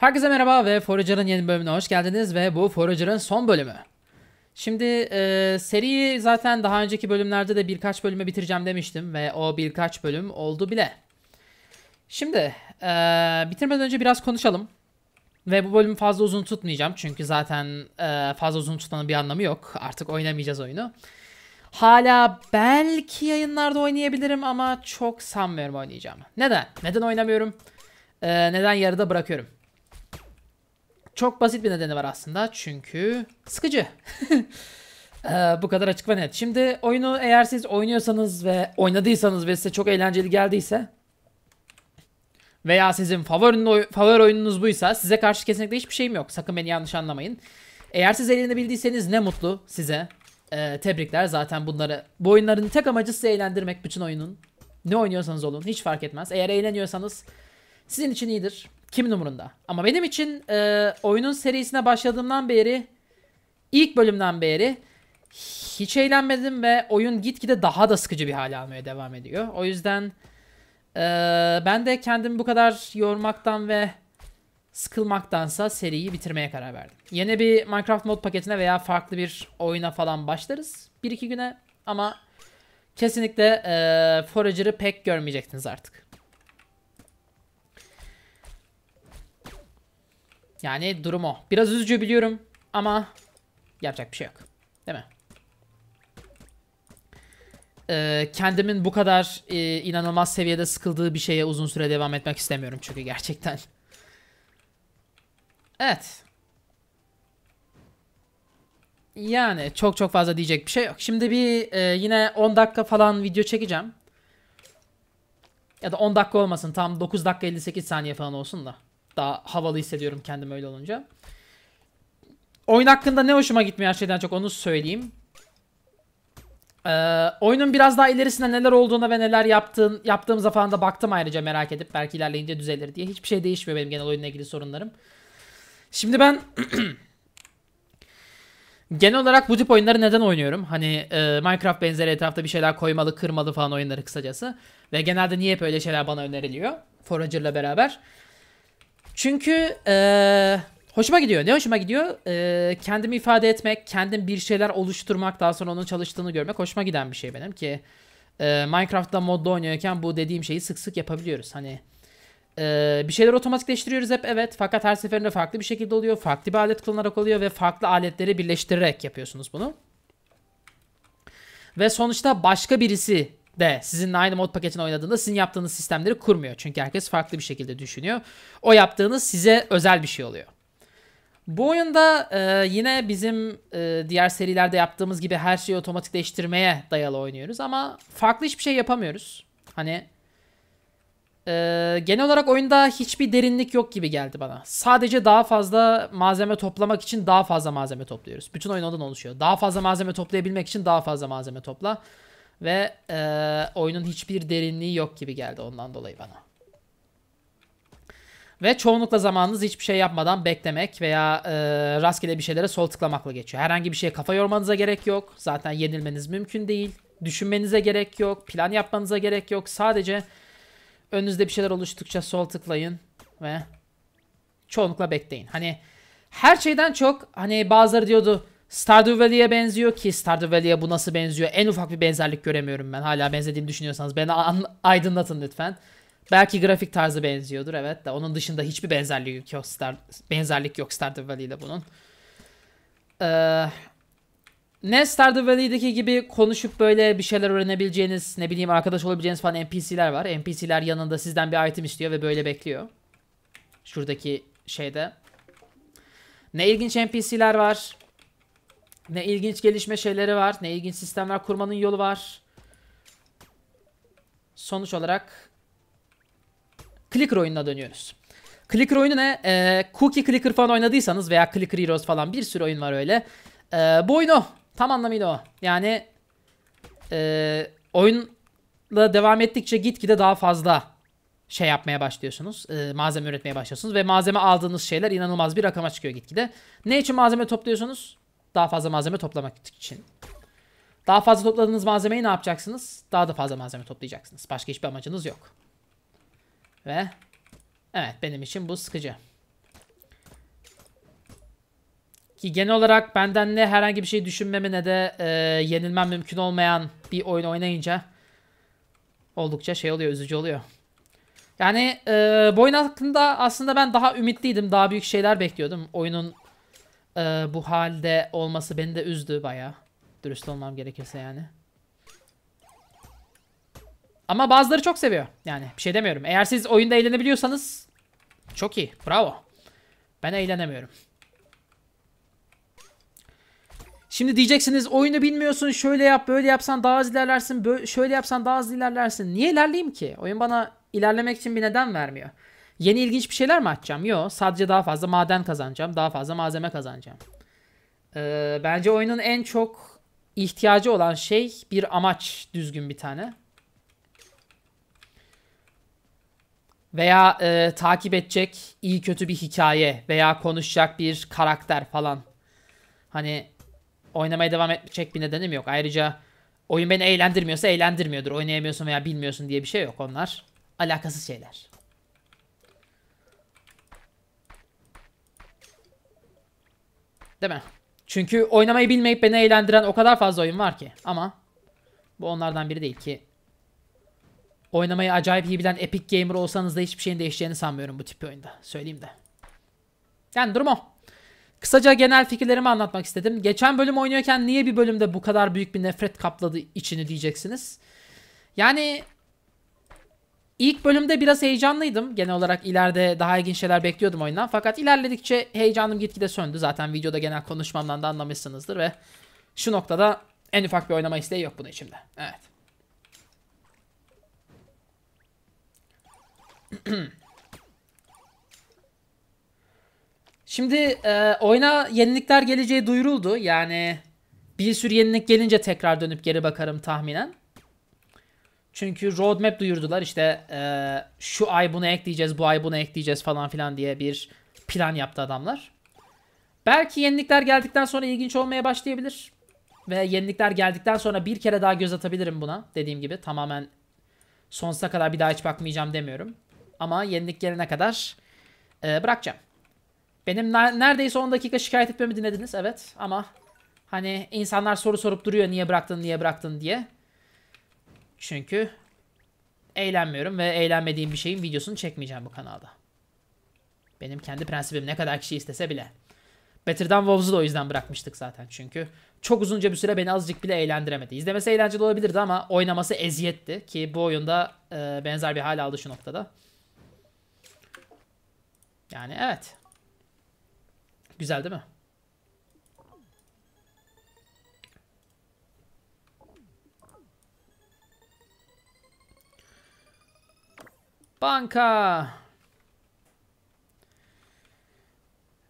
Herkese merhaba ve Forager'ın yeni bölümüne hoş geldiniz ve bu Forager'ın son bölümü. Şimdi e, seriyi zaten daha önceki bölümlerde de birkaç bölüme bitireceğim demiştim ve o birkaç bölüm oldu bile. Şimdi e, bitirmeden önce biraz konuşalım. Ve bu bölümü fazla uzun tutmayacağım çünkü zaten e, fazla uzun tutmanın bir anlamı yok. Artık oynamayacağız oyunu. Hala belki yayınlarda oynayabilirim ama çok sanmıyorum oynayacağımı. Neden? Neden oynamıyorum? Ee, neden yarıda bırakıyorum? Çok basit bir nedeni var aslında. Çünkü sıkıcı. ee, bu kadar açık ve net. Şimdi oyunu eğer siz oynuyorsanız ve oynadıysanız ve size çok eğlenceli geldiyse veya sizin favori, favori oyununuz buysa size karşı kesinlikle hiçbir şeyim yok. Sakın beni yanlış anlamayın. Eğer siz eğlenebildiyseniz ne mutlu size. Ee, tebrikler zaten bunları. Bu oyunların tek amacı sizi eğlendirmek bütün oyunun. Ne oynuyorsanız olun hiç fark etmez. Eğer eğleniyorsanız sizin için iyidir. Kimin umurunda? Ama benim için e, oyunun serisine başladığımdan beri ilk bölümden beri hiç eğlenmedim ve oyun gitgide daha da sıkıcı bir hale almaya devam ediyor. O yüzden e, ben de kendimi bu kadar yormaktan ve sıkılmaktansa seriyi bitirmeye karar verdim. Yeni bir Minecraft mod paketine veya farklı bir oyuna falan başlarız. bir iki güne ama kesinlikle e, Forager'ı pek görmeyeceksiniz artık. Yani durum o. Biraz üzücü biliyorum ama yapacak bir şey yok. Değil mi? Ee, kendimin bu kadar e, inanılmaz seviyede sıkıldığı bir şeye uzun süre devam etmek istemiyorum çünkü gerçekten. Evet. Yani çok çok fazla diyecek bir şey yok. Şimdi bir e, yine 10 dakika falan video çekeceğim. Ya da 10 dakika olmasın tam 9 dakika 58 saniye falan olsun da daha havalı hissediyorum kendim öyle olunca. Oyun hakkında ne hoşuma gitmiyor her şeyden çok onu söyleyeyim. Ee, oyunun biraz daha ilerisinde neler olduğuna ve neler yaptığın, yaptığımıza falan da baktım ayrıca merak edip. Belki ilerleyince düzelir diye. Hiçbir şey değişmiyor benim genel oyunla ilgili sorunlarım. Şimdi ben genel olarak bu tip oyunları neden oynuyorum? Hani e, Minecraft benzeri etrafta bir şeyler koymalı, kırmalı falan oyunları kısacası. Ve genelde niye hep öyle şeyler bana öneriliyor? Forager'la beraber. Çünkü ee, hoşuma gidiyor. Ne hoşuma gidiyor? E, kendimi ifade etmek, kendim bir şeyler oluşturmak, daha sonra onun çalıştığını görmek hoşuma giden bir şey benim ki e, Minecraft'ta modda oynuyorken bu dediğim şeyi sık sık yapabiliyoruz. Hani e, bir şeyler otomatikleştiriyoruz hep evet fakat her seferinde farklı bir şekilde oluyor. Farklı bir alet kullanarak oluyor ve farklı aletleri birleştirerek yapıyorsunuz bunu. Ve sonuçta başka birisi de sizinle aynı mod paketini oynadığında sizin yaptığınız sistemleri kurmuyor. Çünkü herkes farklı bir şekilde düşünüyor. O yaptığınız size özel bir şey oluyor. Bu oyunda e, yine bizim e, diğer serilerde yaptığımız gibi her şeyi otomatikleştirmeye dayalı oynuyoruz ama farklı hiçbir şey yapamıyoruz. Hani e, genel olarak oyunda hiçbir derinlik yok gibi geldi bana. Sadece daha fazla malzeme toplamak için daha fazla malzeme topluyoruz. Bütün oyun ondan oluşuyor. Daha fazla malzeme toplayabilmek için daha fazla malzeme topla. Ve e, oyunun hiçbir derinliği yok gibi geldi ondan dolayı bana. Ve çoğunlukla zamanınız hiçbir şey yapmadan beklemek veya e, rastgele bir şeylere sol tıklamakla geçiyor. Herhangi bir şeye kafa yormanıza gerek yok. Zaten yenilmeniz mümkün değil. Düşünmenize gerek yok. Plan yapmanıza gerek yok. Sadece önünüzde bir şeyler oluştukça sol tıklayın ve çoğunlukla bekleyin. Hani her şeyden çok hani bazıları diyordu Stardew Valley'e benziyor ki Stardew Valley'e bu nasıl benziyor? En ufak bir benzerlik göremiyorum ben. Hala benzediğimi düşünüyorsanız beni aydınlatın lütfen. Belki grafik tarzı benziyordur evet de onun dışında hiçbir benzerlik yok Star benzerlik yok Stardew Valley ile bunun. Ee, ne Stardew Valley'deki gibi konuşup böyle bir şeyler öğrenebileceğiniz, ne bileyim arkadaş olabileceğiniz falan NPC'ler var. NPC'ler yanında sizden bir item istiyor ve böyle bekliyor. Şuradaki şeyde. Ne ilginç NPC'ler var. Ne ilginç gelişme şeyleri var. Ne ilginç sistemler kurmanın yolu var. Sonuç olarak clicker oyununa dönüyoruz. Clicker oyunu ne? Ee, cookie Clicker falan oynadıysanız veya Clicker Heroes falan bir sürü oyun var öyle. Ee, bu oyun o. Tam anlamıyla o. Yani e, oyunla devam ettikçe gitgide daha fazla şey yapmaya başlıyorsunuz. E, malzeme üretmeye başlıyorsunuz ve malzeme aldığınız şeyler inanılmaz bir rakama çıkıyor gitgide. Ne için malzeme topluyorsunuz? Daha fazla malzeme toplamak için. Daha fazla topladığınız malzemeyi ne yapacaksınız? Daha da fazla malzeme toplayacaksınız. Başka hiçbir amacınız yok. Ve evet benim için bu sıkıcı. Ki genel olarak benden ne herhangi bir şey düşünmemi ne de e, yenilmem mümkün olmayan bir oyun oynayınca oldukça şey oluyor, üzücü oluyor. Yani e, bu oyun hakkında aslında ben daha ümitliydim. Daha büyük şeyler bekliyordum. Oyunun e, bu halde olması beni de üzdü baya. Dürüst olmam gerekirse yani. Ama bazıları çok seviyor. Yani bir şey demiyorum. Eğer siz oyunda eğlenebiliyorsanız çok iyi. Bravo. Ben eğlenemiyorum. Şimdi diyeceksiniz oyunu bilmiyorsun şöyle yap böyle yapsan daha az ilerlersin böyle, şöyle yapsan daha az ilerlersin. Niye ilerleyeyim ki? Oyun bana ilerlemek için bir neden vermiyor. Yeni ilginç bir şeyler mi açacağım? Yok. Sadece daha fazla maden kazanacağım. Daha fazla malzeme kazanacağım. Ee, bence oyunun en çok ihtiyacı olan şey bir amaç düzgün bir tane. Veya e, takip edecek iyi kötü bir hikaye veya konuşacak bir karakter falan. Hani oynamaya devam edecek bir nedenim yok. Ayrıca oyun beni eğlendirmiyorsa eğlendirmiyordur. Oynayamıyorsun veya bilmiyorsun diye bir şey yok onlar. Alakasız şeyler. Değil mi? Çünkü oynamayı bilmeyip beni eğlendiren o kadar fazla oyun var ki. Ama bu onlardan biri değil ki. Oynamayı acayip iyi bilen epic gamer olsanız da hiçbir şeyin değişeceğini sanmıyorum bu tip oyunda. Söyleyeyim de. Yani durum o. Kısaca genel fikirlerimi anlatmak istedim. Geçen bölüm oynuyorken niye bir bölümde bu kadar büyük bir nefret kapladı içini diyeceksiniz. Yani İlk bölümde biraz heyecanlıydım. Genel olarak ileride daha ilginç şeyler bekliyordum oyundan. Fakat ilerledikçe heyecanım gitgide söndü. Zaten videoda genel konuşmamdan da anlamışsınızdır ve şu noktada en ufak bir oynama isteği yok bunun içimde. Evet. Şimdi e, oyuna yenilikler geleceği duyuruldu. Yani bir sürü yenilik gelince tekrar dönüp geri bakarım tahminen. Çünkü roadmap duyurdular işte e, şu ay bunu ekleyeceğiz, bu ay bunu ekleyeceğiz falan filan diye bir plan yaptı adamlar. Belki yenilikler geldikten sonra ilginç olmaya başlayabilir. Ve yenilikler geldikten sonra bir kere daha göz atabilirim buna. Dediğim gibi tamamen sonsuza kadar bir daha hiç bakmayacağım demiyorum. Ama yenilik gelene kadar e, bırakacağım. Benim neredeyse 10 dakika şikayet etmemi dinlediniz evet ama hani insanlar soru sorup duruyor niye bıraktın niye bıraktın diye. Çünkü eğlenmiyorum ve eğlenmediğim bir şeyin videosunu çekmeyeceğim bu kanalda. Benim kendi prensibim ne kadar kişi istese bile. Better'dan Wolves'u da o yüzden bırakmıştık zaten çünkü. Çok uzunca bir süre beni azıcık bile eğlendiremedi. İzlemesi eğlenceli olabilirdi ama oynaması eziyetti. Ki bu oyunda e, benzer bir hal aldı şu noktada. Yani evet. Güzel değil mi? Banka.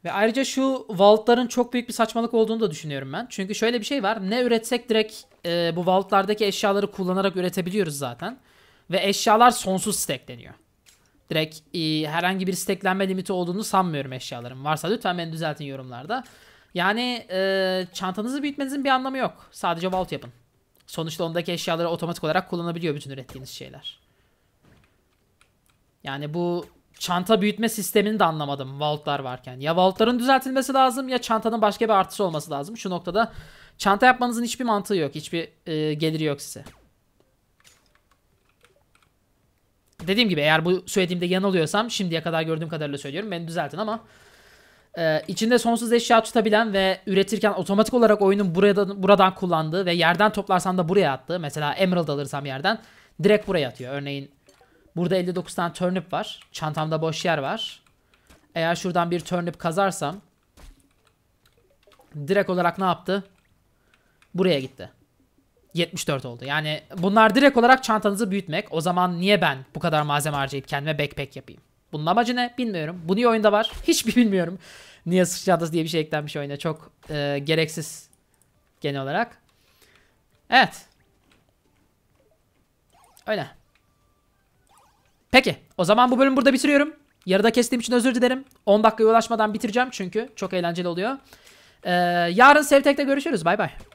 Ve ayrıca şu vaultların çok büyük bir saçmalık olduğunu da düşünüyorum ben. Çünkü şöyle bir şey var. Ne üretsek direkt e, bu vaultlardaki eşyaları kullanarak üretebiliyoruz zaten. Ve eşyalar sonsuz stackleniyor. Direkt e, herhangi bir stacklenme limiti olduğunu sanmıyorum eşyaların. Varsa lütfen beni düzeltin yorumlarda. Yani e, çantanızı büyütmenizin bir anlamı yok. Sadece vault yapın. Sonuçta ondaki eşyaları otomatik olarak kullanabiliyor bütün ürettiğiniz şeyler. Yani bu çanta büyütme sistemini de anlamadım vaultlar varken. Ya vaultların düzeltilmesi lazım ya çantanın başka bir artışı olması lazım. Şu noktada çanta yapmanızın hiçbir mantığı yok. Hiçbir e, geliri yok size. Dediğim gibi eğer bu söylediğimde yanılıyorsam şimdiye kadar gördüğüm kadarıyla söylüyorum. Beni düzeltin ama e, içinde sonsuz eşya tutabilen ve üretirken otomatik olarak oyunun buradan, buradan kullandığı ve yerden toplarsam da buraya attığı mesela Emerald alırsam yerden direkt buraya atıyor. Örneğin Burada 59 tane turnip var. Çantamda boş yer var. Eğer şuradan bir turnip kazarsam direkt olarak ne yaptı? Buraya gitti. 74 oldu. Yani bunlar direkt olarak çantanızı büyütmek. O zaman niye ben bu kadar malzeme harcayıp kendime backpack yapayım? Bunun amacı ne? Bilmiyorum. Bu niye oyunda var? Hiçbir bilmiyorum. Niye sıç çantası diye bir şey eklenmiş oyuna. Çok e, gereksiz genel olarak. Evet. Öyle. Peki o zaman bu bölümü burada bitiriyorum. Yarıda kestiğim için özür dilerim. 10 dakikaya ulaşmadan bitireceğim çünkü çok eğlenceli oluyor. Ee, yarın Sevtek'te görüşürüz. Bay bay.